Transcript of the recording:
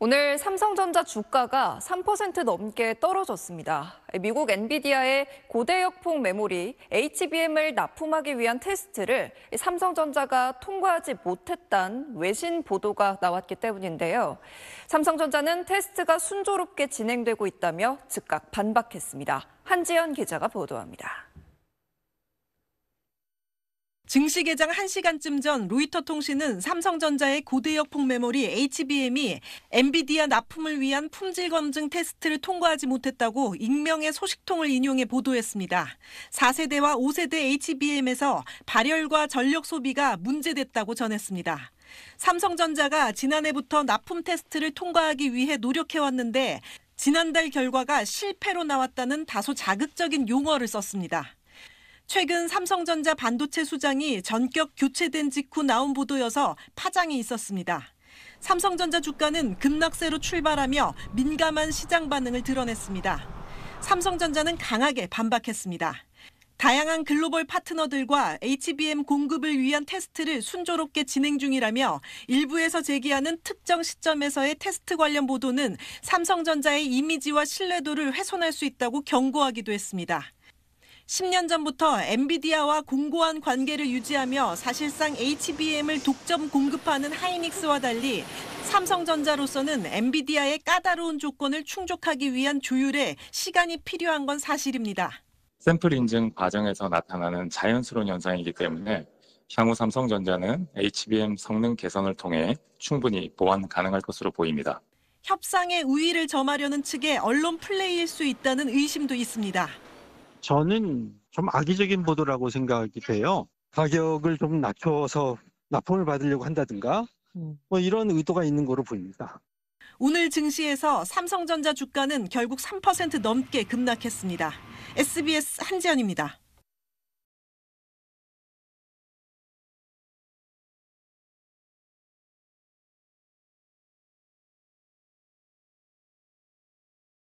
오늘 삼성전자 주가가 3% 넘게 떨어졌습니다. 미국 엔비디아의 고대역풍 메모리 HBM을 납품하기 위한 테스트를 삼성전자가 통과하지 못했단 외신 보도가 나왔기 때문인데요. 삼성전자는 테스트가 순조롭게 진행되고 있다며 즉각 반박했습니다. 한지연 기자가 보도합니다. 증시 개장 1시간쯤 전 로이터 통신은 삼성전자의 고대역폭 메모리 HBM이 엔비디아 납품을 위한 품질 검증 테스트를 통과하지 못했다고 익명의 소식통을 인용해 보도했습니다. 4세대와 5세대 HBM에서 발열과 전력 소비가 문제됐다고 전했습니다. 삼성전자가 지난해부터 납품 테스트를 통과하기 위해 노력해왔는데 지난달 결과가 실패로 나왔다는 다소 자극적인 용어를 썼습니다. 최근 삼성전자 반도체 수장이 전격 교체된 직후 나온 보도여서 파장이 있었습니다. 삼성전자 주가는 급락세로 출발하며 민감한 시장 반응을 드러냈습니다. 삼성전자는 강하게 반박했습니다. 다양한 글로벌 파트너들과 HBM 공급을 위한 테스트를 순조롭게 진행 중이라며 일부에서 제기하는 특정 시점에서의 테스트 관련 보도는 삼성전자의 이미지와 신뢰도를 훼손할 수 있다고 경고하기도 했습니다. 10년 전부터 엔비디아와 공고한 관계를 유지하며 사실상 HBM을 독점 공급하는 하이닉스와 달리 삼성전자로서는 엔비디아의 까다로운 조건을 충족하기 위한 조율에 시간이 필요한 건 사실입니다. 샘플 인증 과정에서 나타나는 자연스러운 현상이기 때문에 향후 삼성전자는 HBM 성능 개선을 통해 충분히 보완 가능할 것으로 보입니다. 협상의 우위를 점하려는 측의 언론 플레이일 수 있다는 의심도 있습니다. 저는 좀 악의적인 보도라고 생각이 돼요. 가격을 좀 낮춰서 납품을 받으려고 한다든가 음. 뭐 이런 의도가 있는 거로 보입니다. 오늘 증시에서 삼성전자 주가는 결국 3% 넘게 급락했습니다. SBS 한지연입니다.